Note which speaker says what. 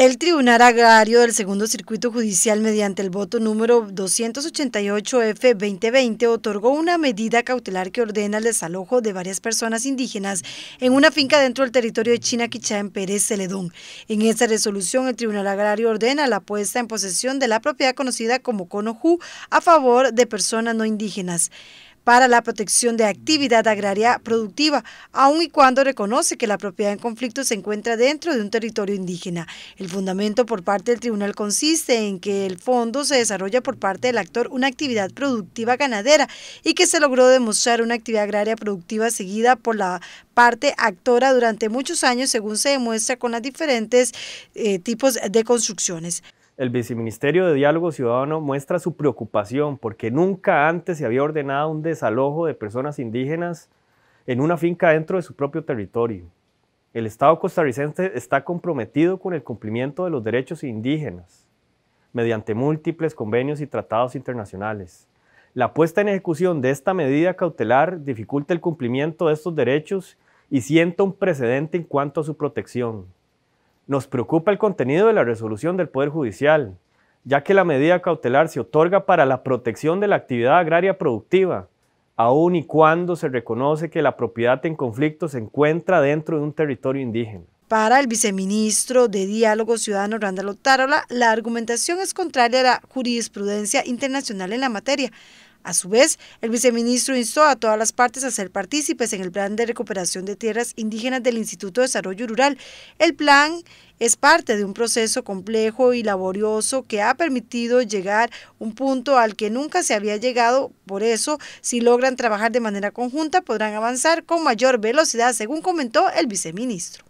Speaker 1: El Tribunal Agrario del Segundo Circuito Judicial, mediante el voto número 288F-2020, otorgó una medida cautelar que ordena el desalojo de varias personas indígenas en una finca dentro del territorio de China en Pérez Celedón. En esta resolución, el Tribunal Agrario ordena la puesta en posesión de la propiedad conocida como CONOJU a favor de personas no indígenas para la protección de actividad agraria productiva, aun y cuando reconoce que la propiedad en conflicto se encuentra dentro de un territorio indígena. El fundamento por parte del tribunal consiste en que el fondo se desarrolla por parte del actor una actividad productiva ganadera y que se logró demostrar una actividad agraria productiva seguida por la parte actora durante muchos años, según se demuestra con los diferentes eh,
Speaker 2: tipos de construcciones el Viceministerio de Diálogo Ciudadano muestra su preocupación porque nunca antes se había ordenado un desalojo de personas indígenas en una finca dentro de su propio territorio. El Estado costarricense está comprometido con el cumplimiento de los derechos indígenas mediante múltiples convenios y tratados internacionales. La puesta en ejecución de esta medida cautelar dificulta el cumplimiento de estos derechos y sienta un precedente en cuanto a su protección. Nos preocupa el contenido de la resolución del Poder Judicial, ya que la medida cautelar se otorga para la protección de la actividad agraria productiva, aun y cuando se reconoce que la propiedad en conflicto se encuentra dentro de un territorio indígena.
Speaker 1: Para el viceministro de Diálogo Ciudadano Randall Otárola, la argumentación es contraria a la jurisprudencia internacional en la materia, a su vez, el viceministro instó a todas las partes a ser partícipes en el plan de recuperación de tierras indígenas del Instituto de Desarrollo Rural. El plan es parte de un proceso complejo y laborioso que ha permitido llegar un punto al que nunca se había llegado. Por eso, si logran trabajar de manera conjunta, podrán avanzar con mayor velocidad, según comentó el viceministro.